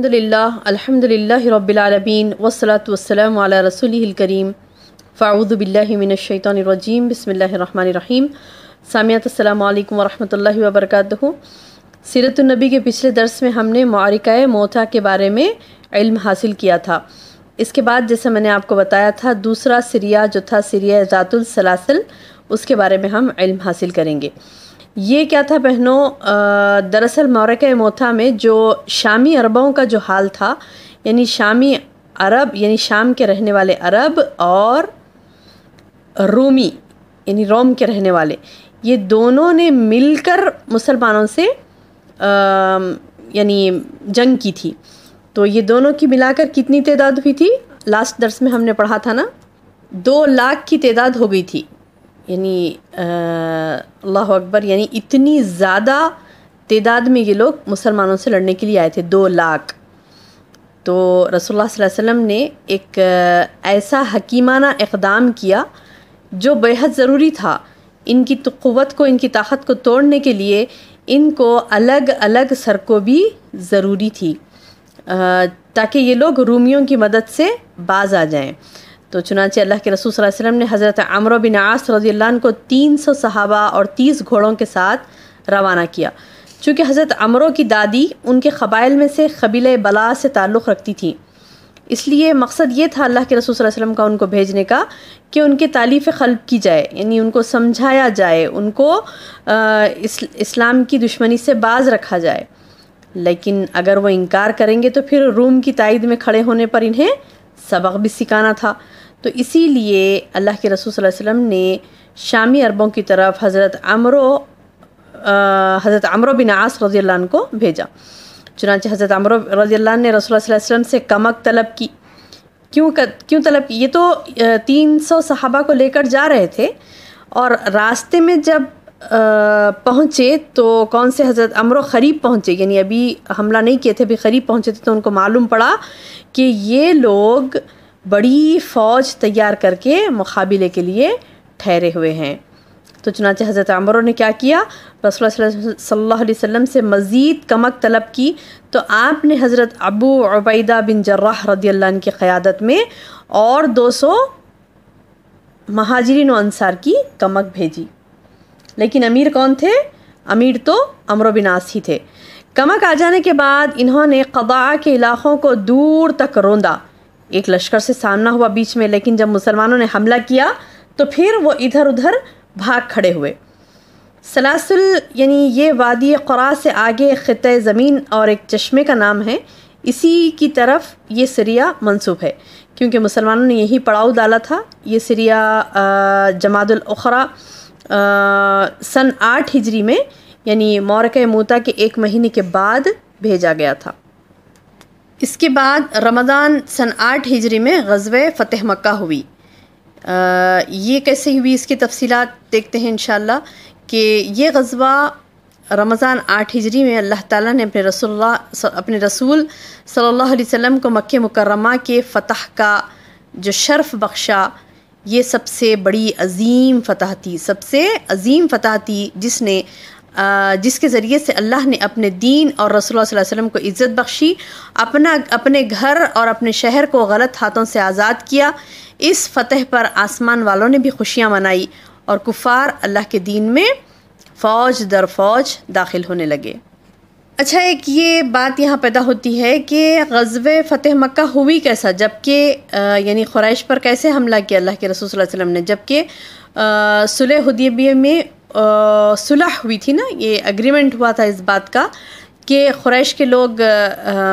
अलहमदिल्ला अलहमदिल्ला रबालमीन वसलात वसलम आला रसूल करीम फ़ाऊदबिल्लिमिनशैतरजीम बसमीम सामियात अल्लाम वरहमल वबरक सीरतनबी के पिछले दर्स में हमने मारिका मोता के बारे में इल्म हासिल किया था इसके बाद जैसे मैंने आपको बताया था दूसरा सीरिया जो था सिरिया जातुलसलासल उसके बारे में हम इल्म हासिल करेंगे ये क्या था बहनों दरअसल मौरक मोथा में जो शामी अरबों का जो हाल था यानी शामी अरब यानी शाम के रहने वाले अरब और रोमी यानी रोम के रहने वाले ये दोनों ने मिलकर मुसलमानों से यानी जंग की थी तो ये दोनों की मिलाकर कितनी तादाद हुई थी लास्ट दर्स में हमने पढ़ा था ना दो लाख की तादाद हो गई थी यानी अल्लाह अकबर यानी इतनी ज़्यादा तदाद में ये लोग मुसलमानों से लड़ने के लिए आए थे दो लाख तो रसोल वसम ने एक ऐसा हकीमाना इकदाम किया जो बेहद ज़रूरी था इनकी क़वत को इनकी ताकत को तोड़ने के लिए इनको अलग अलग भी ज़रूरी थी ताकि ये लोग रूमियों की मदद से बाज आ जाएं तो चुनाचे अल्लाह के रसूल वसम ने हज़रत अमर बिन आस रजी को तीन सौ सहाबा और तीस घोड़ों के साथ रवाना किया चूँकि हज़रत अमरों की दादी उनके कबाइल में से कबील बला से ताल्लुक़ रखती थी इसलिए मकसद ये था अल्लाह के रसूल वसम का उनको भेजने का कि उनकी तालीफ़ खल्ब की जाए यानी उनको समझाया जाए उनको इस, इस्लाम की दुश्मनी से बाज रखा जाए लेकिन अगर वो इनकार करेंगे तो फिर रूम की तइद में खड़े होने पर इन्हें सबक भी सिखाना था तो इसीलिए अल्लाह के रसूल वसल्लम ने शामी अरबों की तरफ हज़रत अमरो हज़रत अमरो बिन आस रज़ी को भेजा चुनाच हज़रत अमरो रज़ी ने रसूल वसम से कमक तलब की क्यों कर, क्यों तलब की ये तो तीन सौ सहाबा को लेकर जा रहे थे और रास्ते में जब पहुँचे तो कौन से हज़रत अमरो ख़रीब पहुँचे यानी अभी हमला नहीं किए थे अभी ख़रीब पहुँचे थे तो उनको मालूम पड़ा कि ये लोग बड़ी फ़ौज तैयार करके मुकाबले के लिए ठहरे हुए हैं तो चुनाचे हज़रत अमरों ने क्या किया रसोल सल्लल्लाहु से मज़ीद कमक तलब की तो आपने हज़रत अबू अबैदा बिन जर्राह रदील की क़्यादत में और 200 महाजरीन अनसार की कमक भेजी लेकिन अमीर कौन थे अमीर तो अमरो बिनास ही थे कमक आ जाने के बाद इन्होंने कबा के इलाक़ों को दूर तक रोंदा एक लश्कर से सामना हुआ बीच में लेकिन जब मुसलमानों ने हमला किया तो फिर वो इधर उधर भाग खड़े हुए सलासल यानी ये वादी क़रा से आगे ख़त ज़मीन और एक चश्मे का नाम है इसी की तरफ ये सरिया मंसूब है क्योंकि मुसलमानों ने यही पड़ाव डाला था ये सरिया जमादुल सन आठ हिजरी में यानी मौरक मोता के एक महीने के बाद भेजा गया था इसके बाद रमज़ान सन आठ हिजरी में गज़ब फ़तेह मक्का हुई आ, ये कैसे हुई इसकी तफसीलात देखते हैं इन कि ये गजबा रमज़ान आठ हिजरी में अल्लाह ताला ने अपने रसूल अपने रसूल सल्लल्लाहु अलैहि वसल्लम को मक् मुकरमा के फ़तह का जो शर्फ बख्शा ये सबसे बड़ी अजीम फ़तह थी सबसे अजीम फ़तह थी जिसने जिसके ज़रिए से अल्लाह ने अपने दीन और रसूल वसम को इज़्ज़त बख्शी अपना अपने घर और अपने शहर को गलत हाथों से आज़ाद किया इस फतह पर आसमान वालों ने भी खुशियाँ मनाई और कुफार अल्लाह के दीन में फ़ौज दर फौज दाखिल होने लगे अच्छा एक ये बात यहाँ पैदा होती है कि गजब फ़तह मक्का हुई कैसा जबकि यानी खुराइश पर कैसे हमला किया अल्लाह के रसूल वसम ने जबकि सुलह हदीबी में सुलह हुई थी ना ये एग्रीमेंट हुआ था इस बात का कि क्रैश के लोग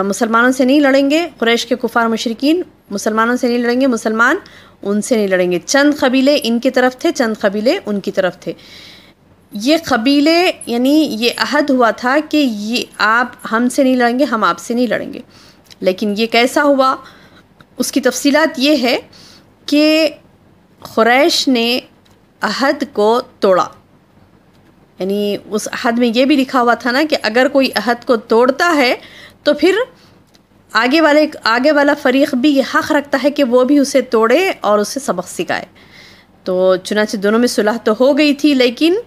मुसलमानों से नहीं लड़ेंगे क्रैश के कुफार मशरकिन मुसलमानों से नहीं लड़ेंगे मुसलमान उनसे नहीं लड़ेंगे चंद कबीले इनकी तरफ थे चंद कबीले उनकी तरफ थे ये कबीले यानी ये अहद हुआ था कि ये आप हमसे नहीं लड़ेंगे हम आपसे नहीं लड़ेंगे लेकिन ये कैसा हुआ उसकी तफसीलात ये है कि क्रैश ने अहद को तोड़ा यानी उस अहद में ये भी लिखा हुआ था ना कि अगर कोई अहद को तोड़ता है तो फिर आगे वाले आगे वाला फरीक भी ये हक़ रखता है कि वो भी उसे तोड़े और उसे सबक सिखाए तो चुनाचे दोनों में सुलह तो हो गई थी लेकिन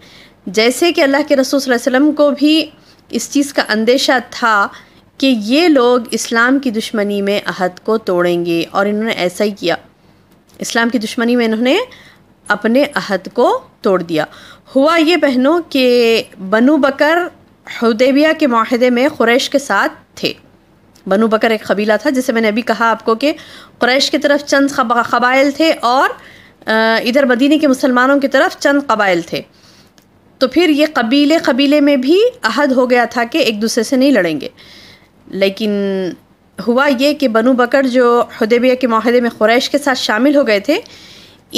जैसे कि अल्लाह के रसूल वसम को भी इस चीज़ का अंदेशा था कि ये लोग इस्लाम की दुश्मनी में अहद को तोड़ेंगे और इन्होंने ऐसा ही किया इस्लाम की दुश्मनी में इन्होंने अपने अहद को तोड़ दिया हुआ ये बहनों कि बनु बकर हदेबिया के माहदे में क्रैश के साथ थे बनु बकर एक कबीला था जिसे मैंने अभी कहा आपको कि क्रैश की तरफ चंद कबाइल थे और इधर मदीने के मुसलमानों की तरफ चंद कबाइल थे तो फिर ये कबीले कबीले में भी अहद हो गया था कि एक दूसरे से नहीं लड़ेंगे लेकिन हुआ ये कि बनु बकर जो हदेबिया के माहदे में क्रैश के साथ शामिल हो गए थे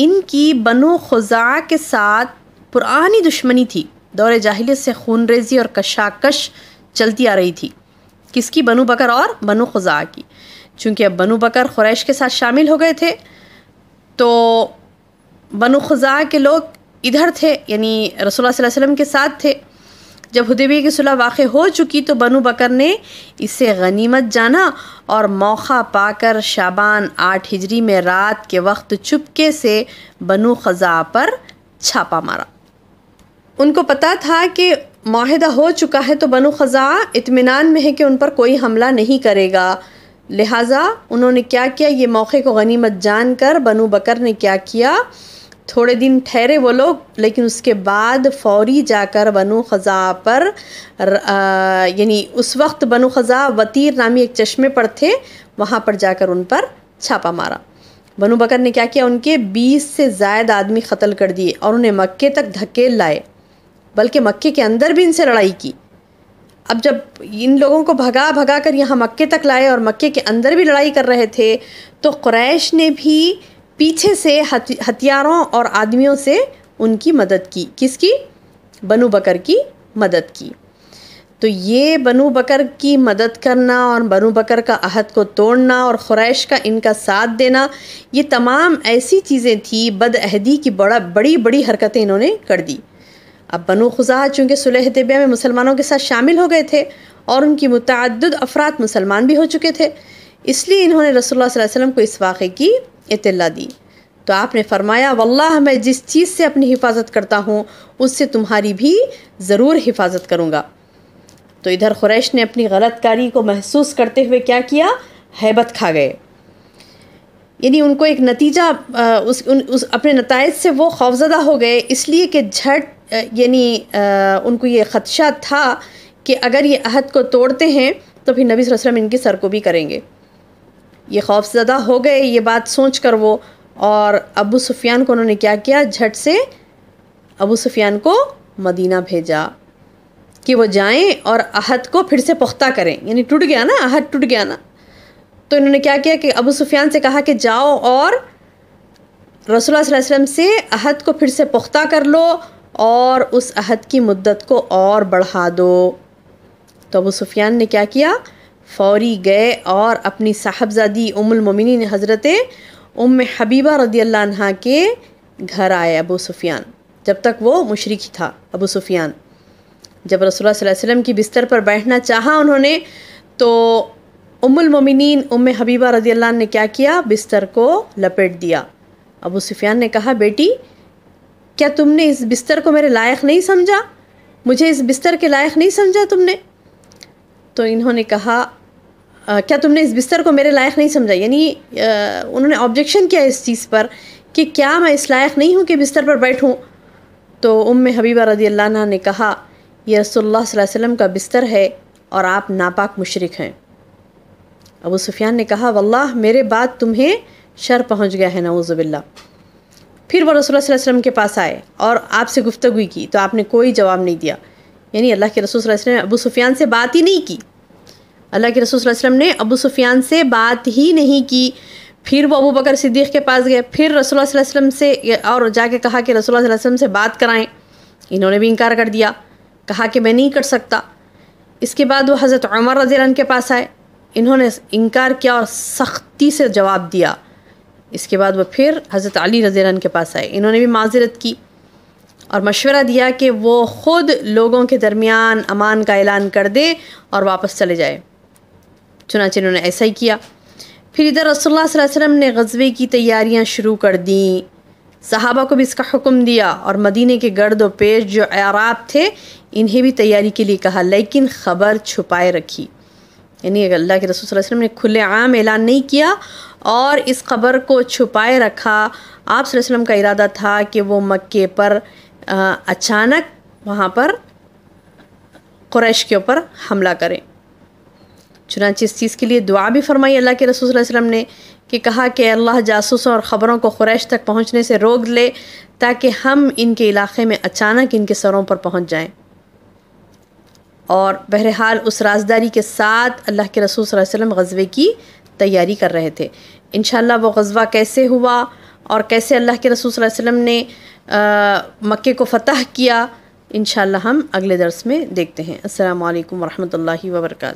इनकी बनु खुजा के साथ पुरानी दुश्मनी थी दौरे जाहिलियत से खून रेजी और कशाकश चलती आ रही थी किसकी बनु बकर और बनु खुजा की चूँकि अब बनु बकर ख़ुरैश के साथ शामिल हो गए थे तो बनु खुजा के लोग इधर थे यानी रसोल्ला वसम के साथ थे जब हदबिया की सुलह वाक़ हो चुकी तो बनु बकर ने इसे गनीमत जाना और मौका पाकर शाबान आठ हिजरी में रात के वक्त चुपके से बनु खजा पर छापा मारा उनको पता था कि माहिदा हो चुका है तो बनु ख़ज़ा इतमान में है कि उन पर कोई हमला नहीं करेगा लिहाजा उन्होंने क्या किया ये मौके को गनीमत जान कर बनु बकर ने क्या किया थोड़े दिन ठहरे वो लोग लेकिन उसके बाद फौरी जाकर बनु ख़ज़ा पर यानी उस वक्त बनु ख़ज़ा वतीर नामी एक चश्मे पर थे वहाँ पर जाकर उन पर छापा मारा बनु बकर ने क्या किया उनके 20 से जायद आदमी कत्ल कर दिए और उन्हें मक्के तक धकेल लाए बल्कि मक्के के अंदर भी इनसे लड़ाई की अब जब इन लोगों को भगा भगा कर यहाँ मक्के तक लाए और मक्के के अंदर भी लड़ाई कर रहे थे तो क्रैश ने भी पीछे से हथियारों और आदमियों से उनकी मदद की किसकी बनु बकर की मदद की तो ये बनु बकर की मदद करना और बनु बकर का अहद को तोड़ना और ख़ुरैश का इनका साथ देना ये तमाम ऐसी चीज़ें थी बदअहदी की बड़ा बड़ी बड़ी हरकतें इन्होंने कर दी अब बनो खुजा चूँकि सुलह दिबिया में मुसलमानों के साथ शामिल हो गए थे और उनकी मुतद अफराद मुसलमान भी हो चुके थे इसलिए इन्होंने रसोल्ला वसम को इस वाक़े की इतला दी तो आपने फरमाया वल्ला मैं जिस चीज़ से अपनी हिफाजत करता हूँ उससे तुम्हारी भी ज़रूर हिफाजत करूँगा तो इधर ख़ुरैश ने अपनी गलतकारी को महसूस करते हुए क्या किया हैबत खा गए यानी उनको एक नतीजा उस, उन, उस अपने नतज से वो खौफजदा हो गए इसलिए कि झट यानी उनको ये ख़दशा था कि अगर ये अहद को तोड़ते हैं तो फिर नबी वसल्लम इनके सर को भी करेंगे ये खौफजदा हो गए ये बात सोच कर वो और अबू सुफियान को उन्होंने क्या किया झट से अबू सुफियान को मदीना भेजा कि वो जाएं और अहद को फिर से पुख्ता करें यानी टूट गया ना अहद टूट गया ना तो इन्होंने क्या किया कि अबू सुफियान से कहा कि जाओ और रसोल वसम से अहद को फिर से पुख्ता कर लो और उस अहद की मुद्दत को और बढ़ा दो तो अबू सुफियान ने क्या किया फौरी गए और अपनी साहबजादी ने हज़रत उम हबीबा रदील के घर आए अबू सुफियान जब तक वो मुशरक था अबू सुफियान जब रसोल्ला वसम की बिस्तर पर बैठना चाहा उन्होंने तो उमुलमिन उम हबीबा रदील ने क्या किया बिस्तर को लपेट दिया अबू सुफियान ने कहा बेटी क्या तुमने इस बिस्तर को मेरे लायक नहीं समझा मुझे इस बिस्तर के लायक नहीं समझा तुमने तो इन्होंने कहा आ, क्या तुमने इस बिस्तर को मेरे लायक नहीं समझा यानी उन्होंने ऑब्जेक्शन किया इस चीज़ पर कि क्या मैं इस लायक नहीं हूँ कि बिस्तर पर बैठूँ तो उम हबीबा रदी अल्लाह ने कहा यह रसोल्ला वसम का बिस्तर है और आप नापाक मुशरक हैं अबू सुफियान ने कहा वल्लाह मेरे बाद तुम्हें शर पहुँच गया है नवज़बिल्ला फिर वह रसूल वसल्लम के पास आए और आपसे गुफ्तगु की तो आपने कोई जवाब नहीं दिया यानी अल्लाह के रसूल वसल्लम ने अबू सुफियान से बात ही नहीं की अल्लाह के रसूल वसल्लम ने अबू सुफियान से बात ही नहीं की फिर वो अबू बकर सिद्दीक़ के पास गए फिर रसोल वसल्लम से और जाके कहा कि रसोल्ला वसल्लम से बात कराएं इन्होंने भी इनकार कर दिया कहा कि मैं नहीं कर सकता इसके बाद वो हज़रत उमर रजीन के पास आए इन्होंने इनकार किया और सख्ती से जवाब दिया इसके बाद वह फिर हज़रत अली रज़ीन के पास आए इन्होंने भी माजरत की और मशवरा दिया कि वो ख़ुद लोगों के दरमियान अमान का ऐलान कर दे और वापस चले जाए चुनाचे इन्होंने ऐसा ही किया फिर इधर रसोल्ला वसम ने गज़बे की तैयारियाँ शुरू कर दी सहाबा को भी इसका हुक्म दिया और मदीने के गर्द व पेश जो अराब थे इन्हें भी तैयारी के लिए कहा लेकिन ख़बर छुपाए रखी यानी अल्लाह के रसूल वसम ने खुलेआम ऐलान नहीं किया और इस ख़बर को छुपाए रखा आप वसल्लम का इरादा था कि वो मक्के पर अचानक वहाँ पर क्रैश के ऊपर हमला करें चुनाच इस चीज़ के लिए दुआ भी फरमाई अल्लाह के रसूल वसलम ने कि कहा कि अल्लाह जासूसों और ख़बरों को क्रैश तक पहुँचने से रोक ले ताकि हम इनके इलाके में अचानक इनके सरों पर पहुँच जाएँ और बहरहाल उस राजदारी के साथ अल्लाह के रसूल वसल्लम गजबे की तैयारी कर रहे थे इन वो गजवा कैसे हुआ और कैसे अल्लाह के रसूल वसम ने मक्के को फ़तह किया इन हम अगले दरस में देखते हैं अल्लाम वरहमल वरक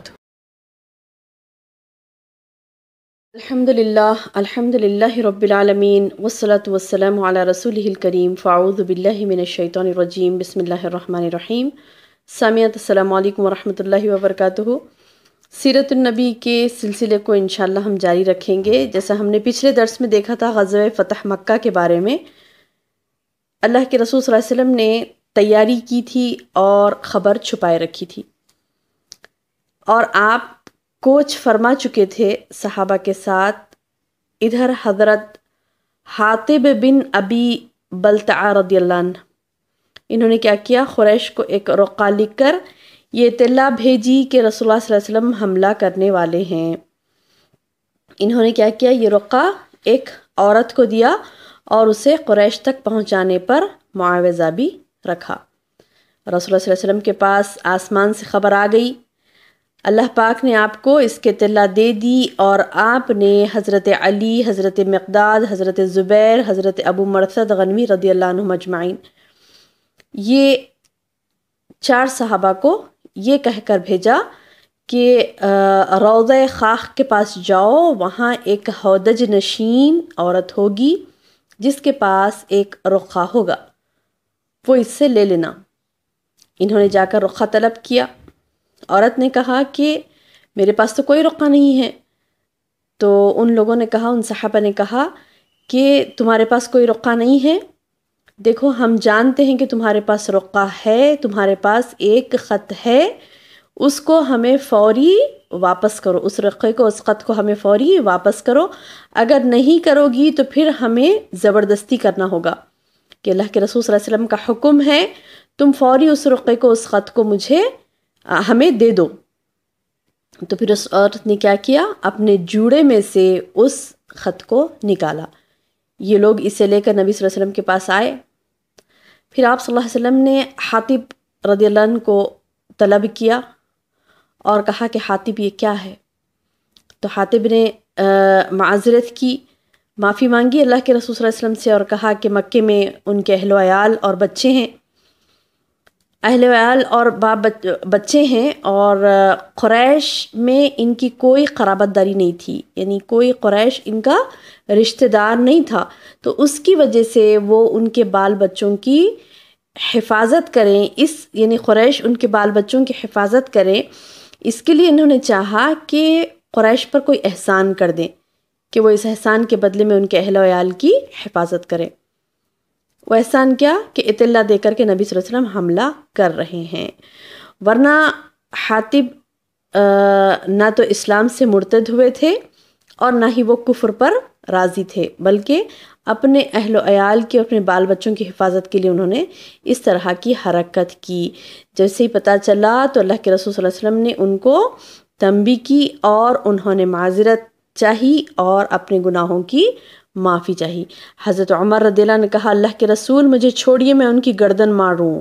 अल्हम्दुलिल्लाह अल्हम्दुलिल्लाह रब्बिलआलमीन वस्सलातु वस्सलामु अला रसूलिहिल करीम फ़ाऊज़ु बिल्लाहि मिनश्शैतानिर रजीम बिस्मिल्लाहिर रहमानिर रहीम सामियात अस्सलाम वालेकुम वरहमतुल्लाहि व बरकातुहू सीरत नबी के सिलसिले को इनशाला हम जारी रखेंगे जैसा हमने पिछले दर्स में देखा था गज़ब फ़तह मक्का के बारे में अल्लाह के रसूल सल्लल्लाहु ने तैयारी की थी और ख़बर छुपाए रखी थी और आप कोच फरमा चुके थे सहाबा के साथ इधर हजरत हातिब बिन अबी बलता इन्होंने क्या किया ख़ुरैश को एक रुका लिख कर ये तिल्ला भेजी कि रसोल्ला वसम हमला करने वाले हैं इन्होंने क्या किया ये रुका एक औरत को दिया और उसे क्रैश तक पहुंचाने पर मुआवजा भी रखा रसोल्ला वसम के पास आसमान से ख़बर आ गई अल्लाह पाक ने आपको इसके तला दे दी और आपने हज़रत अली हज़रत मकदाद हज़रत ज़ुबैर हज़रत अबू मरसद गनवी रदी अल्लाह मजमाइन ये चार साहबा को ये कहकर भेजा कि रौज़ ख़ाख के पास जाओ वहाँ एक हौदज नशीन औरत होगी जिसके पास एक रुखा होगा वो इससे ले लेना इन्होंने जाकर रुखा तलब किया औरत ने कहा कि मेरे पास तो कोई रुखा नहीं है तो उन लोगों ने कहा उन साहबा ने कहा कि तुम्हारे पास कोई रुखा नहीं है देखो हम जानते हैं कि तुम्हारे पास रुका है तुम्हारे पास एक ख़त है उसको हमें फ़ौरी वापस करो उस रक़े को उस ख़त को हमें फ़ौरी वापस करो अगर नहीं करोगी तो फिर हमें ज़बरदस्ती करना होगा कि अल्लाह के रसूल वसम का हुक्म है तुम फ़ौरी उस रक़े को उस ख़त को मुझे हमें दे दो तो फिर उस औरत ने क्या किया अपने जूड़े में से उस ख़त को निकाला ये लोग इसे लेकर नबी वसल्लम के पास आए फिर आप सल्लल्लाहु अलैहि वसल्लम ने हातिब रदी को तलब किया और कहा कि हातिब ये क्या है तो हातिब ने माजरत की माफ़ी मांगी अल्लाह के रसूल वसल्लम से और कहा कि मक्के में उनके अहलोयाल और बच्चे हैं अहल वाल और बाप बच, बच्चे हैं और क्रैश में इनकी कोई खराबतदारी नहीं थी यानी कोई क्रैश इनका रिश्तेदार नहीं था तो उसकी वजह से वो उनके बाल बच्चों की हिफाजत करें इस यानी क्रैश उनके बाल बच्चों की हिफाजत करें इसके लिए इन्होंने चाहा कि क्रैश पर कोई एहसान कर दें कि वो इस एहसान के बदले में उनके अहल वाल की हिफाजत करें वो एहसान क्या कि इतला देकर के नबी वसल्लम हमला कर रहे हैं वरना हातिब ना तो इस्लाम से मुर्तद हुए थे और ना ही वो कुफर पर राज़ी थे बल्कि अपने अहल अयाल की अपने बाल बच्चों की हिफाजत के लिए उन्होंने इस तरह की हरकत की जैसे ही पता चला तो अल्लाह के रसूल वसल्लम ने उनको तंबी की और उन्होंने माजरत चाही और अपने गुनाहों की माफ़ी चाहिए हज़रत उमर रदीला ने कहा अल्लाह के रसूल मुझे छोड़िए मैं उनकी गर्दन मारूँ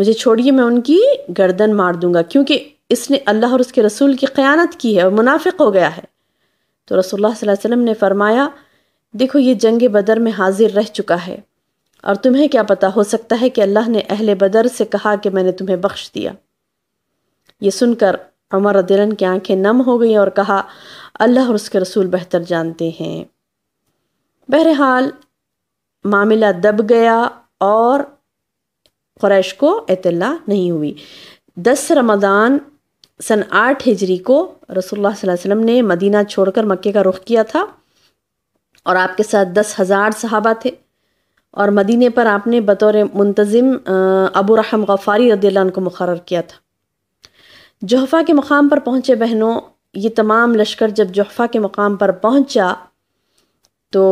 मुझे छोड़िए मैं उनकी गर्दन मार दूंगा क्योंकि इसने अल्लाह और उसके रसूल की ख़यानत की है और मुनाफिक हो गया है तो रसोल्ला वसम ने फ़रमाया देखो ये जंग बदर में हाजिर रह चुका है और तुम्हें क्या पता हो सकता है कि अल्लाह ने अहल बदर से कहा कि मैंने तुम्हें बख्श दिया ये सुनकर अमर दिलन की आंखें नम हो गई और कहा अल्लाह और उसके रसूल बेहतर जानते हैं बहरहाल मामला दब गया और क्रैश को इतला नहीं हुई दस रमदान सन आठ हिजरी को रसोल्ला वसम ने मदीना छोड़कर मक्के का रुख किया था और आपके साथ दस हज़ार सहाबा थे और मदीने पर आपने बतौर मुंतज़म अबू रहम गफ़ारी रदील को मुकर किया था जहफ़ा के मकाम पर पहुँचे बहनों ये तमाम लश्कर जब जहफ़ा के मकाम पर पहुँचा तो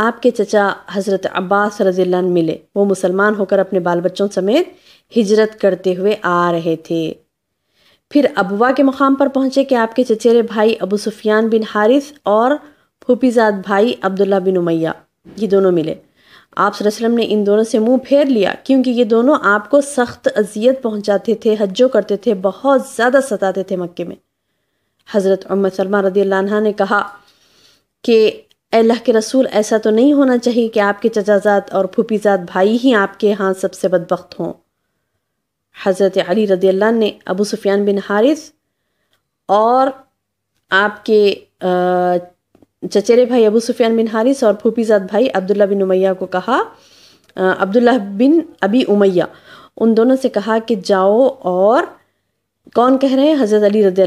आपके चचा हज़रत अब्बास रज़ील मिले वो मुसलमान होकर अपने बाल बच्चों समेत हिजरत करते हुए आ रहे थे फिर अबुआ के मुकाम पर पहुँचे कि आपके चचेरे भाई अबू सुफियान बिन हारिस और फूफीजाद भाई अब्दुल्ला बिन उमैया ये दोनों मिले आप सल्लम ने इन दोनों से मुंह फेर लिया क्योंकि ये दोनों आपको सख्त अजियत पहुंचाते थे हज्जो करते थे बहुत ज़्यादा सताते थे मक्के में हज़रत उम्म सलमा रदी ने कहा कि अल्लाह के रसूल ऐसा तो नहीं होना चाहिए कि आपके चचाजात और फूफीजात भाई ही आपके यहाँ सबसे बदबخت हों हज़रत अली रदी अल्लाह ने अबू सुफियान बिन हारिस और आपके चचेरे भाई अबू सुफियान बिन हारिस और फूफीजात भाई अब्दुल्ला बिन उमैया को कहा अब्दुल्ला बिन अबी उमैया उन दोनों से कहा कि जाओ और कौन कह रहे हैं हज़रत अली रदी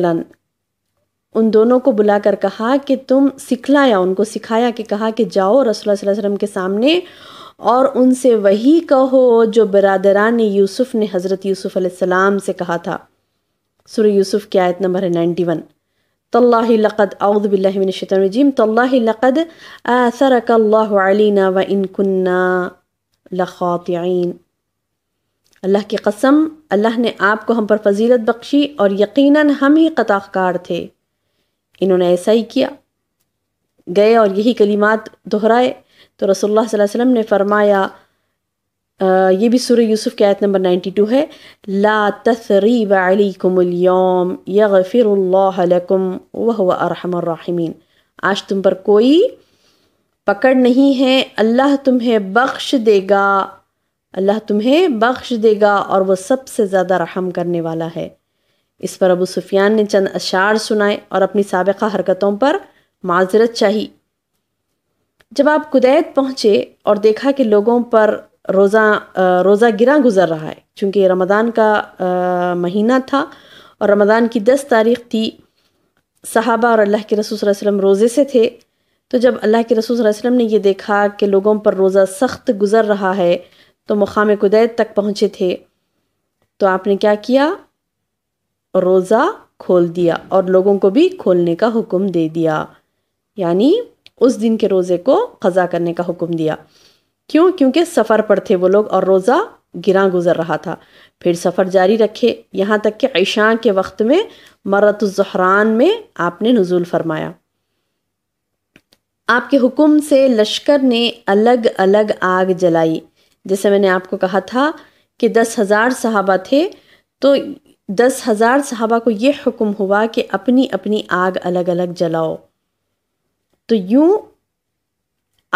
उन दोनों को बुलाकर कहा कि तुम सिखलाया उनको सिखाया कि कहा कि जाओ रसोल्ला के सामने और उनसे वही कहो जो बरदरान यूसुफ़ ने हज़रत यूसुफ़ अलैहिस्सलाम से कहा था सुर यूसुफ़ की आयत नंबर है नाइन्टी वन तल्लाहि लक़द अउदबिल्लिमिनजीम तल्लाहि लक़द असरकल्लाना व इनकुन्ना लखातिन अल्लाह की कसम अल्लाह ने आपको हम पर फजीलत बख्शी और यकीनन हम ही कताकार थे इन्होंने ऐसा ही किया गए और यही कलीमात दोहराए तो रसोल्ला वसम ने फरमाया आ, ये भी सूर्य यूसुफ की आयत नंबर 92 है ला तसरीब अलकुमयम यफ़िरकम वह अरहमर्राहमीन आज तुम पर कोई पकड़ नहीं है अल्लाह तुम्हें बख्श देगा अल्लाह तुम्हें बख्श देगा और वह सबसे ज़्यादा रहम करने वाला है इस पर अबू सुफियान ने चंद अशार सुनाए और अपनी सबका हरकतों पर माजरत चाही जब आप कुदैत पहुँचे और देखा कि लोगों पर रोज़ा रोज़ा गिरा गुज़र रहा है चूँकि रमदान का आ, महीना था और रमदान की दस तारीख थी सहाबा और अल्लाह के रसूल वसलम रोज़े से थे तो जब अल्लाह के रसूल वसलम ने यह देखा कि लोगों पर रोज़ा सख्त गुज़र रहा है तो मुकाम कुदैत तक पहुँचे थे तो आपने क्या किया रोज़ा खोल दिया और लोगों को भी खोलने का हुक्म दे दिया यानी उस दिन के रोज़े को खजा करने का हुक्म दिया क्यों क्योंकि सफ़र पर थे वो लोग और रोज़ा गिरा गुज़र रहा था फिर सफ़र जारी रखे यहाँ तक कि ऐशा के वक्त में ज़हरान में आपने नज़ुल फरमाया आपके हुक्म से लश्कर ने अलग अलग आग जलाई जैसे मैंने आपको कहा था कि दस हज़ार सहाबा थे तो दस हज़ार सहाबा को यह हुक्म हुआ कि अपनी अपनी आग अलग अलग जलाओ तो यूं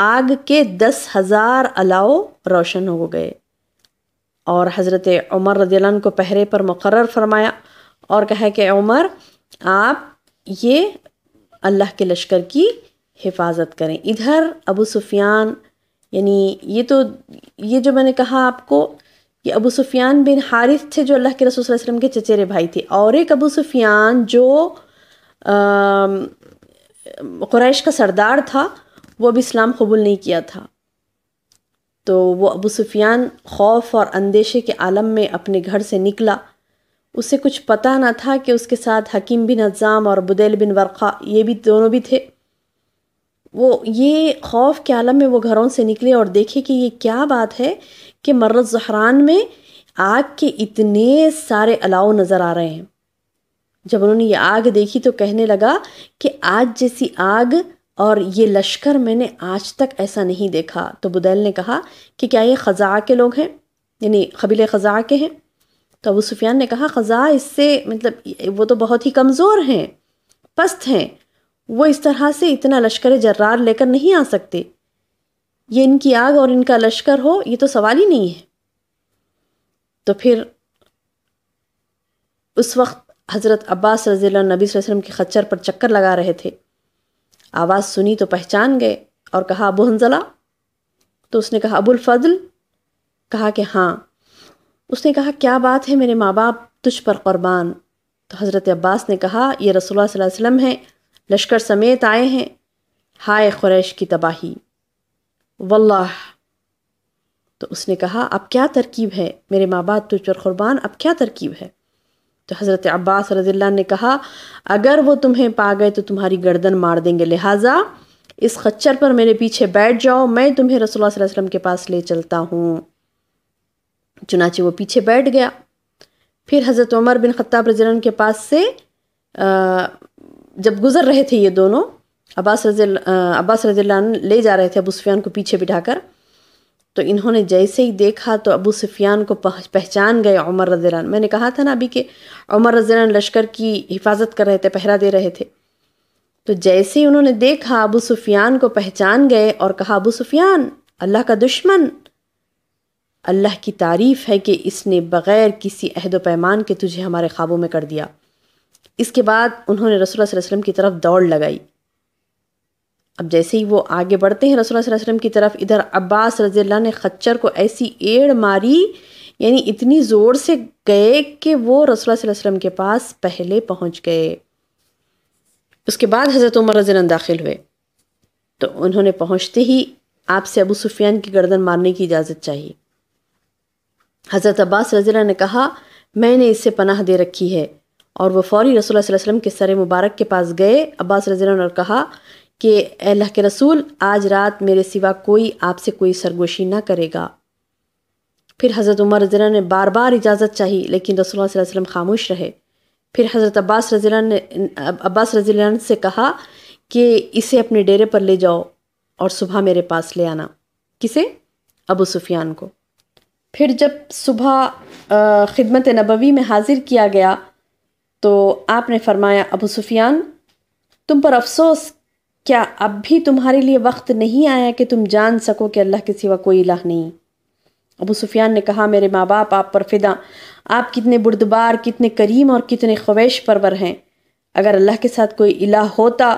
आग के दस हज़ार अलाव रोशन हो गए और हज़रत उमर रदीन को पहरे पर मुकर फरमाया और कहा कि उमर आप ये अल्लाह के लश्कर की हिफाजत करें इधर अबू सुफियान यानी ये तो ये जो मैंने कहा आपको ये अबू सुफियान बिन हारिस थे जो अल्लाह के रसूल वसल्लम के चचेरे भाई थे और एक अबू सुफियान जो क्रैश का सरदार था वो अब इस्लाम कबूल नहीं किया था तो वो अबू सुफियान खौफ और अंदेशे के आलम में अपने घर से निकला उसे कुछ पता ना था कि उसके साथ हकीम बिन अज़ाम और बुदैल बिन वर्क़ा ये भी दोनों भी थे वो ये खौफ के आलम में वो घरों से निकले और देखे कि ये क्या बात है कि मर्र जहरान में आग के इतने सारे अलाव नज़र आ रहे हैं जब उन्होंने ये आग देखी तो कहने लगा कि आज जैसी आग और ये लश्कर मैंने आज तक ऐसा नहीं देखा तो बुदैल ने कहा कि क्या ये ख़ज़ा के लोग हैं यानी कबीले ख़ज़ा के हैं तो अबू सुफियान ने कहा ख़ज़ा इससे मतलब वो तो बहुत ही कमज़ोर हैं पस्त हैं वो इस तरह से इतना लश्कर जर्रार लेकर नहीं आ सकते ये इनकी आग और इनका लश्कर हो ये तो सवाल ही नहीं है तो फिर उस वक्त हज़रत अब्बास रज़ी नबी वसलम के खच्चर पर चक्कर लगा रहे थे आवाज़ सुनी तो पहचान गए और कहा अबू हंजला तो उसने कहा अबुल फजल कहा कि हाँ उसने कहा क्या बात है मेरे माँ बाप तुझ पर क़ुरबान तो हज़रत अब्बास ने कहा ये रसोल्ला वसम हैं लश्कर समेत आए हैं हाय ख़ुरैश की तबाही वल्लाह तो उसने कहा अब क्या तरकीब है मेरे माँ बाप तुझ पर क़ुरबान अब क्या तरकीब है तो हज़रत अब्बास रज़ील्ला ने कहा अगर वो तुम्हें पा गए तो तुम्हारी गर्दन मार देंगे लिहाजा इस खच्चर पर मेरे पीछे बैठ जाओ मैं तुम्हें रसोल्ला वसलम के पास ले चलता हूँ चुनाचे वो पीछे बैठ गया फिर हज़रत उमर बिन ख़त्ताब रजीन के पास से आ, जब गुज़र रहे थे ये दोनों अब्बास रजी अब्बास रजी ले जा रहे थे अबू सुफियान को पीछे बिठाकर तो इन्होंने जैसे ही देखा तो अबू सुफियान को पहचान गए उमर रजील मैंने कहा था ना अभी कि उमर रजील लश्कर की हिफाजत कर रहे थे पहरा दे रहे थे तो जैसे ही उन्होंने देखा अबू सुफियान को पहचान गए और कहा अबू सुफियान अल्लाह का दुश्मन अल्लाह की तारीफ़ है कि इसने बग़ैर किसी अहद पैमान के तुझे हमारे ख्वाबों में कर दिया इसके बाद उन्होंने रसोल वसम की तरफ दौड़ लगाई अब जैसे ही वो आगे बढ़ते हैं रसोल वसल्लम की तरफ इधर अब्बास रजील्ला ने खच्चर को ऐसी एड़ मारी यानी इतनी ज़ोर से गए कि वो रसोल वसल्लम के पास पहले पहुंच गए उसके बाद हज़रत उमर रजीन दाखिल हुए तो उन्होंने पहुंचते ही आपसे अबू सुफियान की गर्दन मारने की इजाज़त चाहिए हज़रत अब्बास रजील्ला ने कहा मैंने इससे पनाह दे रखी है और वह फौरी रसोल्ला वसल्लम के सर मुबारक के पास गए अब्बास रजील्ला ने कहा कि अल्लाह के रसूल आज रात मेरे सिवा कोई आपसे कोई सरगोशी ना करेगा फिर हज़रत उमर रजीला ने बार बार इजाज़त चाही लेकिन रसूल वसम खामोश रहे फिर हज़रत अब्बास रजीला ने अब्बास रजीला से कहा कि इसे अपने डेरे पर ले जाओ और सुबह मेरे पास ले आना किसे अबू सुफियान को फिर जब सुबह ख़िदमत नबवी में हाज़िर किया गया तो आपने फरमाया अबू सुफियान तुम पर अफसोस क्या अब भी तुम्हारे लिए वक्त नहीं आया कि तुम जान सको कि अल्लाह के सिवा कोई इलाह नहीं अबू सुफियान ने कहा मेरे माँ बाप आप पर फिदा आप कितने बुर्दबार कितने करीम और कितने ख्वेश परवर हैं अगर अल्लाह के साथ कोई इलाह होता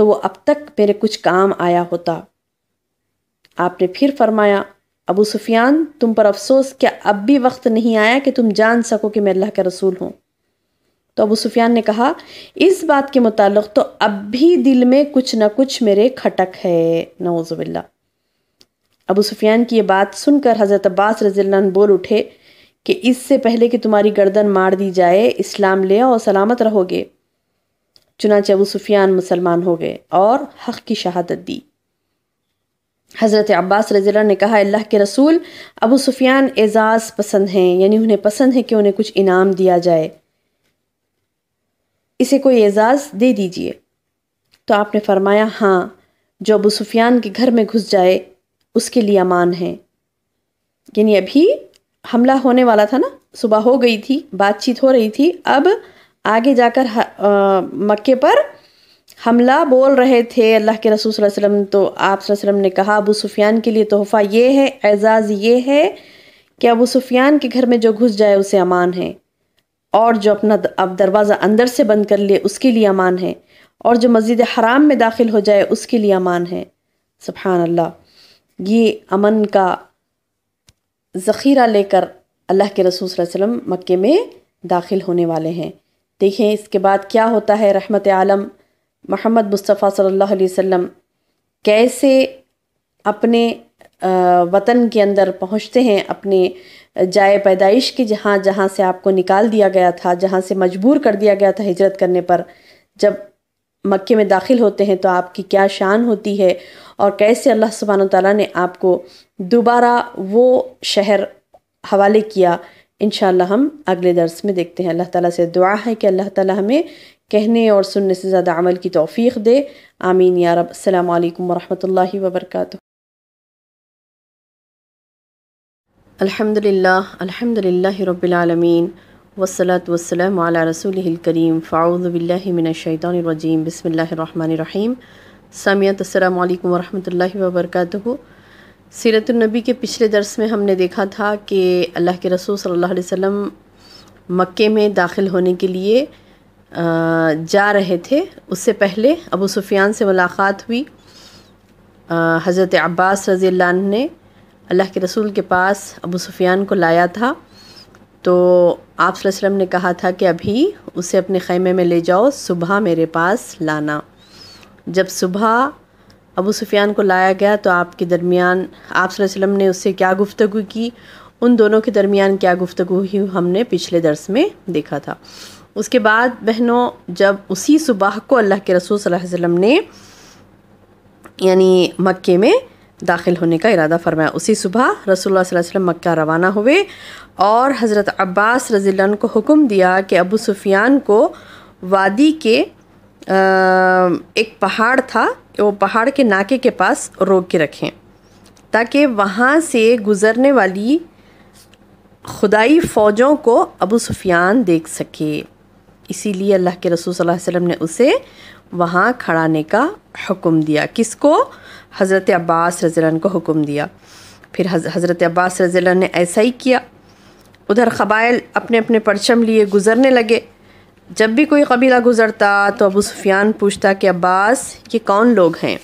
तो वो अब तक मेरे कुछ काम आया होता आपने फिर फरमाया अबू सुफियान तुम पर अफसोस क्या अब भी वक्त नहीं आया कि तुम जान सको कि मैं अल्लाह का रसूल हूँ तो अबू सुफियान ने कहा इस बात के मुतालिक तो अब भी दिल में कुछ ना कुछ मेरे खटक है नवज़बिल्ला अबू सुफियान की ये बात सुनकर हज़रत अब्बास रजील्ला बोल उठे कि इससे पहले कि तुम्हारी गर्दन मार दी जाए इस्लाम ले और सलामत रहोगे चुनाचे अबू सुफियान मुसलमान हो गए और हक़ की शहादत दी हज़रत अब्बास रजील ने कहा अल्लाह के रसूल अबू सुफियान एजाज़ पसंद हैं यानी उन्हें पसंद है कि उन्हें कुछ इनाम दिया जाए इसे कोई एजाज़ दे दीजिए तो आपने फरमाया हाँ जो अबू सुफियान के घर में घुस जाए उसके लिए अमान है यानी अभी हमला होने वाला था ना सुबह हो गई थी बातचीत हो रही थी अब आगे जाकर मक्के पर हमला बोल रहे थे अल्लाह के रसूल वसल्लम तो आप वसल्लम ने कहा अबू सुफियान के लिए तोहफ़ा ये है एजाज़ ये है कि अबू सुफियान के घर में जो घुस जाए उसे अमान है और जो अपना अब दरवाज़ा अंदर से बंद कर लिए उसके लिए अमान है और जो मस्जिद हराम में दाखिल हो जाए उसके लिए अमान है सुबहान अल्लाह ये अमन का ज़ख़ीरा लेकर अल्लाह के रसूल वसम मक्के में दाखिल होने वाले हैं देखें इसके बाद क्या होता है रहमत आलम मोहम्मद मुस्तफ़ा सल्लल्लाहु अलैहि वसल्लम कैसे अपने वतन के अंदर पहुँचते हैं अपने जाए पैदाइश के जहाँ जहाँ से आपको निकाल दिया गया था जहाँ से मजबूर कर दिया गया था हिजरत करने पर जब मक्के में दाखिल होते हैं तो आपकी क्या शान होती है और कैसे अल्लाह सुबहान तला ने आपको दोबारा वो शहर हवाले किया इन हम अगले दर्स में देखते हैं अल्लाह ताला से दुआ है कि अल्लाह ताला हमें कहने और सुनने से ज़्यादा अमल की तोफ़ी दे आमीन या रब अल्लाम वरहमल वर्का अल्हम्दुलिल्लाह अल्हम्दुलिल्लाह आलमीन वसलत वसलम अला रसूल करीम फ़ाउज़बिल्लिमिनशैतरजीम बसमीम सामियत अल्लाम वरहमल वबरक सीरतनबी के पिछले दर्स में हमने देखा था कि अल्लाह के रसूल सल्लल्लाहु अलैहि वसल्लम मक्के में दाखिल होने के लिए जा रहे थे उससे पहले अबू सुफियान से मुलाकात हुई हज़रत अब्बास रज़ी ने अल्लाह के रसूल के पास अबू सुफियान को लाया था तो आप वसल्लम ने कहा था कि अभी उसे अपने ख़ैमे में ले जाओ सुबह मेरे पास लाना जब सुबह अबू सुफियान को लाया गया तो आपके दरमियान आप वसल्लम ने उससे क्या गुफ्तु की उन दोनों के दरमियान क्या गुफ्तु हुई हमने पिछले दर्स में देखा था उसके बाद बहनों जब उसी सुबह को अल्लाह के रसूल वसम ने यानी मक्के में दाखिल होने का इरादा फरमाया उसी सुबह रसोल्ला मक्का रवाना हुए और हज़रत अब्बास रजील को हुक्म दिया कि अबू सुफियान को वादी के आ, एक पहाड़ था वो पहाड़ के नाके के पास रोक के रखें ताकि वहाँ से गुज़रने वाली खुदाई फ़ौजों को अबू सुफियान देख सके इसीलिए अल्लाह के रसूल सल्लल्लाहु अलैहि वसल्लम ने उसे वहाँ खड़ाने का हुक्म दिया किसको हज़रत अब्बास रज़ीन को हुक्म दिया फिर हज़रत अब्बास रज़ीन ने ऐसा ही किया उधर कबाइल अपने अपने परचम लिए गुज़रने लगे जब भी कोई कबीला गुज़रता तो अबू सुफियान पूछता कि अब्बास ये कौन लोग हैं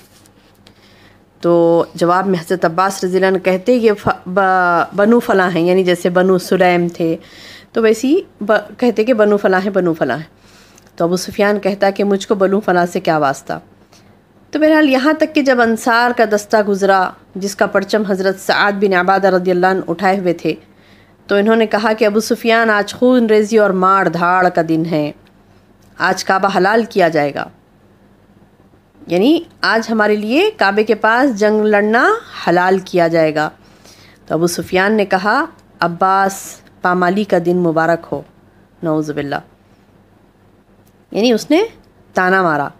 तो जवाब में हज़रत अब्बास रजीला कहते ये बनु फला हैं यानी जैसे बनु सुलैम थे तो वैसे ही कहते कि बनु फला हैं बनु फला हैं तो अबू सुफियान कहता कि मुझको बनु फला से क्या वास्ता तो बहरहाल यहाँ तक कि जब अंसार का दस्ता गुज़रा जिसका परचम हज़रत सद बिन आबादा रदी उठाए हुए थे तो इन्होंने कहा कि अबू सुफियान आज खून रेजी और मार धाड़ का दिन है आज काबा हलाल किया जाएगा यानी आज हमारे लिए काबे के पास जंग लड़ना हलाल किया जाएगा तो अबू सुफियान ने कहा अब्बास पामाली का दिन मुबारक हो नौज़बिल्ला यानी उसने ताना मारा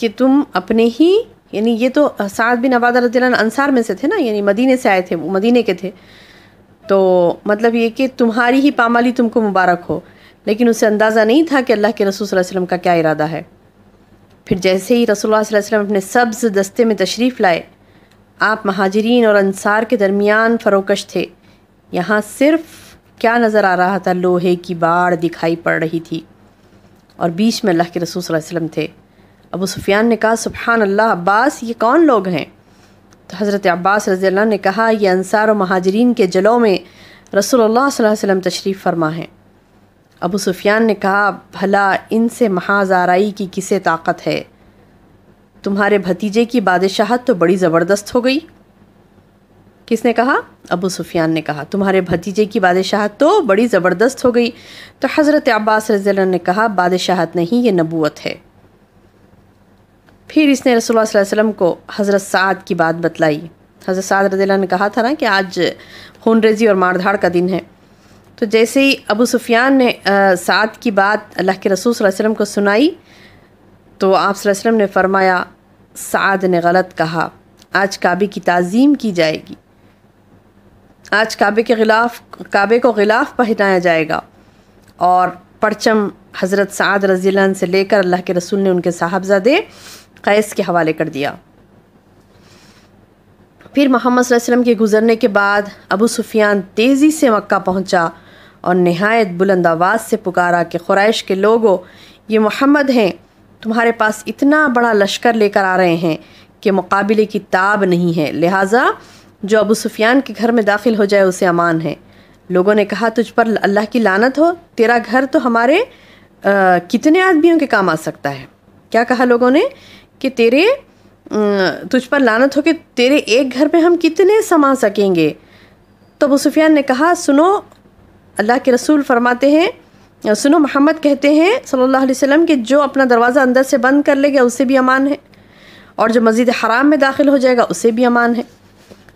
कि तुम अपने ही यानी ये तो साद बिन रजील अंसार में से थे ना यानी मदीने से आए थे मदीने के थे तो मतलब ये कि तुम्हारी ही पामाली तुमको मुबारक हो लेकिन उसे अंदाज़ा नहीं था कि अल्लाह के रसूल वसलम का क्या इरादा है फिर जैसे ही रसूल वसम अपने सब्ज़ दस्ते में तशरीफ़ लाए आप महाजरीन और अंसार के दरमियान फरोकश थे यहाँ सिर्फ क्या नज़र आ रहा था लोहे की बाढ़ दिखाई पड़ रही थी और बीच में अल्लाह के रसूल वसलम थे अबू सुफियान ने कहा सुबहान अल्लाह अब्बास ये कौन लोग हैं तो हज़रत अब्बास रज़ी ने कहा यह अनसार व महाजरीन के जलों में रसोल्ला वसम तशरीफ़ फरमा है अबू सुफियान ने कहा भला इनसे महाजाराई की किसे ताकत है तुम्हारे भतीजे की बादशाहत तो बड़ी ज़बरदस्त हो गई किसने कहा अबू सुफियान ने कहा तुम्हारे भतीजे की बादशाहत तो बड़ी ज़बरदस्त हो गई तो हज़रत अब्बास रज़ी ने कहा बादशाहत नहीं ये नबूत है फिर इसने रसोल्ला वसम को हज़रत साद की बात बतलाई हज़रत साद रजील्ला ने कहा था ना कि आज खून रेजी और मारधाड़ का दिन है तो जैसे ही अबू सुफियान ने साद की बात अल्लाह के रसूल वसम को सुनाई तो आप वसलम ने फरमाया साद ने गलत कहा आज काबे की तज़ीम की जाएगी आज काबे के ख़िलाफ़ काबे को ख़िलाफ़ पहनाया जाएगा और परचम हज़रत साद रजील्ला से लेकर अल्लाह के रसूल ने उनके साहबजादे कैस के हवाले कर दिया फिर मोहम्मद वसल्लम के गुज़रने के बाद अबू सुफियान तेज़ी से मक्का पहुंचा और नहायत बुलंद आवाज़ से पुकारा कि ख़ुराइश के लोगों ये मोहम्मद हैं तुम्हारे पास इतना बड़ा लश्कर लेकर आ रहे हैं कि मुकाबले की ताब नहीं है लिहाजा जो अबू सुफियान के घर में दाखिल हो जाए उसे अमान है लोगों ने कहा तुझ पर अल्लाह की लानत हो तेरा घर तो हमारे आ, कितने आदमियों के काम आ सकता है क्या कहा लोगों ने कि तेरे तुझ पर लानत हो कि तेरे एक घर में हम कितने समा सकेंगे तो अबू सुफियान ने कहा सुनो अल्लाह के रसूल फरमाते हैं सुनो मोहम्मद कहते हैं सल्लल्लाहु अलैहि वसल्लम कि जो अपना दरवाज़ा अंदर से बंद कर लेगा उससे भी अमान है और जो मस्जिद हराम में दाखिल हो जाएगा उससे भी अमान है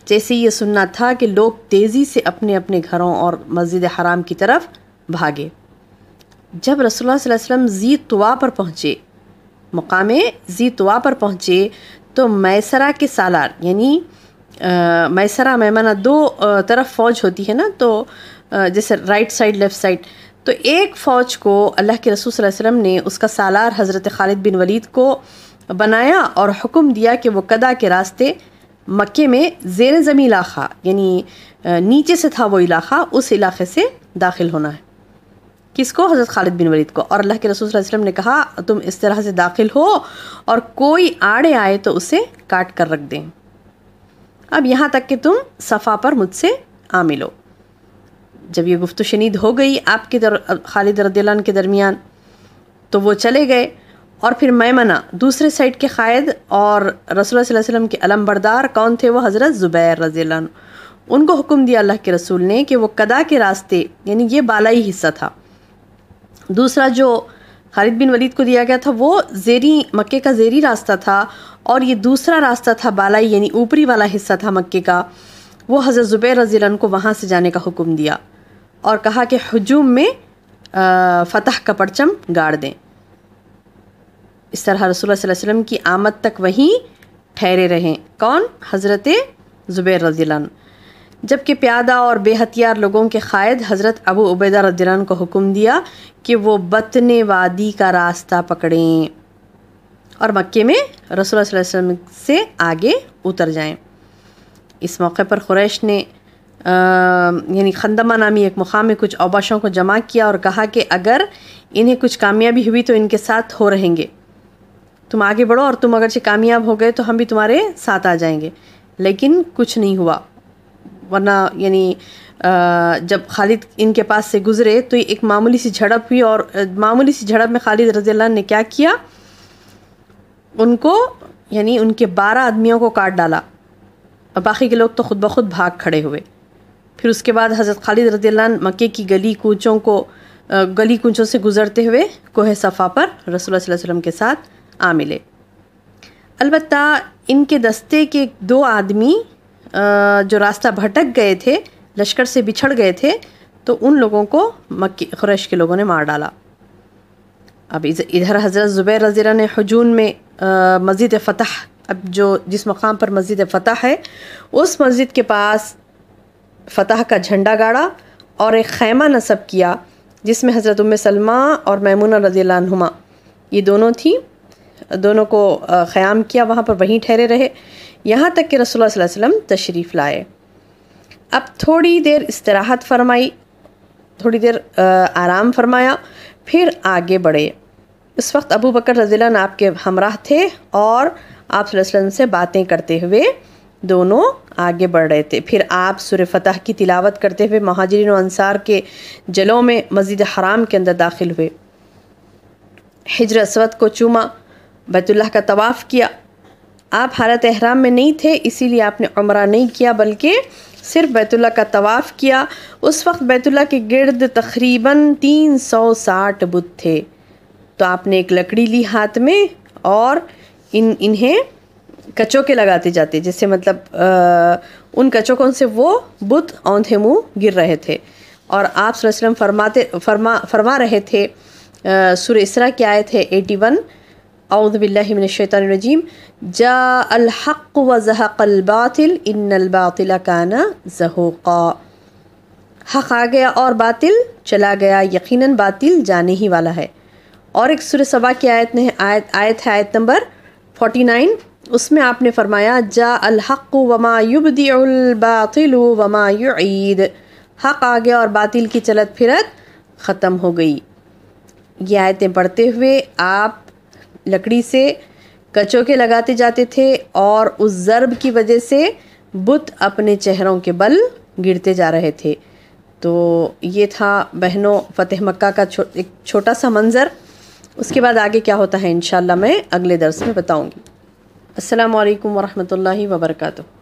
जैसे ये सुनना था कि लोग तेज़ी से अपने अपने घरों और मस्जिद हराम की तरफ भागे जब रसोल्ला वसलम जी तुआ पर पहुँचे मुकाम जीतवा पर पहुँचे तो मैसरा के सालार यानी मैसरा मैमाना दो तरफ फ़ौज होती है ना तो जैसे राइट साइड लेफ़्ट साइड तो एक फ़ौज को अल्लाह के रसूल वसम ने उसका सालार हज़रत खालिद बिन वलीद को बनाया और हुक्म दिया कि वो कदा के रास्ते मक्के में जेर ज़मी इलाक़ा यानी नीचे से था वो इलाक़ा उस इलाक़े से दाखिल होना है किसको हज़रत खालिद बिन वलीद को और अल्लाह के रसूल वसल्लम ने कहा तुम इस तरह से दाखिल हो और कोई आड़े आए तो उसे काट कर रख दें अब यहाँ तक कि तुम सफ़ा पर मुझसे आ मिलो जब ये गुफ्त शनीद हो गई आपके दर खालिद रदीलान के दरमियान तो वो चले गए और फिर मैमना दूसरे साइड के क़ायद और रसूल वसल्लम के अलम बरदार कौन थे वो हज़रत ज़ुबैर रजी उनको हुक्म दिया अल्लाह के रसूल ने कि वो कदा के रास्ते यानी ये बालाई हिस्सा था दूसरा जो खालिद बिन वलीद को दिया गया था वो जेरी मक्के का जेरी रास्ता था और ये दूसरा रास्ता था बालाई यानी ऊपरी वाला हिस्सा था मक्के का वो हज़रत ज़ुबैर रज़ी को वहाँ से जाने का हुक्म दिया और कहा कि हजूम में फ़तह का परचम गाड़ दें इस तरह रसूल वसम की आमद तक वहीं ठहरे रहें कौन हज़रत ज़ुबैर रज़ी जबकि प्यादा और बेहतियार लोगों के क़ायद हज़रत अबू उबैदा रद्दान को हुक्म दिया कि वो बतने वादी का रास्ता पकड़ें और मक्के में रसूल वसम से आगे उतर जाएं। इस मौके पर ख़ुरैश ने यानी खंदमा नामी एक मुकाम में कुछ अबाशों को जमा किया और कहा कि अगर इन्हें कुछ कामयाबी हुई तो इनके साथ हो रहेंगे तुम आगे बढ़ो और तुम अगरचे कामयाब हो गए तो हम भी तुम्हारे साथ आ जाएंगे लेकिन कुछ नहीं हुआ वरना यानी जब खालिद इनके पास से गुज़रे तो एक मामूली सी झड़प हुई और मामूली सी झड़प में खालिद रज़ी ने क्या किया उनको यानी उनके बारह आदमियों को काट डाला और बाकी के लोग तो खुद ब खुद भाग खड़े हुए फिर उसके बाद हज़रत खालिद रजील्ला मक्के की गली कूचों को गली कूचों से गुज़रते हुए कोह सफ़ा पर रसोल वसम के साथ आ मिले अलबत् इनके दस्ते के दो आदमी जो रास्ता भटक गए थे लश्कर से बिछड़ गए थे तो उन लोगों को मक्की क्रैश के लोगों ने मार डाला अब इधर हज़रत ज़ुबैर रज़ीरा ने हजून में मस्जिद फ़तह अब जो जिस मकाम पर मस्जिद फ़तह है उस मस्जिद के पास फ़तह का झंडा गाड़ा और एक खैमा नसब किया जिसमें हज़रत उम सलमा और मैमून नुमा ये दोनों थी दोनों को ख़याम किया वहाँ पर वहीं ठहरे रहे यहाँ तक कि रसोल्ला वसम तशरीफ़ लाए अब थोड़ी देर इस्तराहत फरमाई थोड़ी देर आराम फरमाया फिर आगे बढ़े इस वक्त अबू बकर रजीलन आपके हमराह थे और आप से बातें करते हुए दोनों आगे बढ़ रहे थे फिर आप सुर फतह की तिलावत करते हुए महाजरीन अनसार के जलों में मस्जिद हराम के अंदर दाखिल हुए हिजर असवद को चूमा बैतुल्ला का तवाफ़ किया आप हालत अहराम में नहीं थे इसीलिए आपने उम्र नहीं किया बल्कि सिर्फ बैतुल्ला का तवाफ़ किया उस वक्त बैतुल्ला के गिर्द तकरीबन 360 बुत थे तो आपने एक लकड़ी ली हाथ में और इन इन्हें कचों के लगाते जाते जैसे मतलब आ, उन कचों से वो बुत औंधे मुँह गिर रहे थे और आप वसल्लम फरमाते फरमा फरमा रहे थे सुर इसरा के आए थे एटी वन अउदबिल्लिमिनशैतरजीम जा अलहक व जहक़लबातिल इनबातिल काना जहूक़ा हक आ गया और बातिल चला गया यकीनन बातिल जाने ही वाला है और एक सुर सबा की आयत ने आयत आयत है आयत नंबर फोटी नाइन उसमें आपने फरमाया जा अलहक वमा युबदिलबातिल वमा युद हक आ गया और बातिल की चलत फिरत ख़त्म हो गई ये आयतें पढ़ते हुए आप लकड़ी से के लगाते जाते थे और उस ज़रब की वजह से बुत अपने चेहरों के बल गिरते जा रहे थे तो ये था बहनों फ़तेह मक्का का छो, एक छोटा सा मंज़र उसके बाद आगे क्या होता है इन मैं अगले दर्स में बताऊँगी असलकम वरहमल वर्का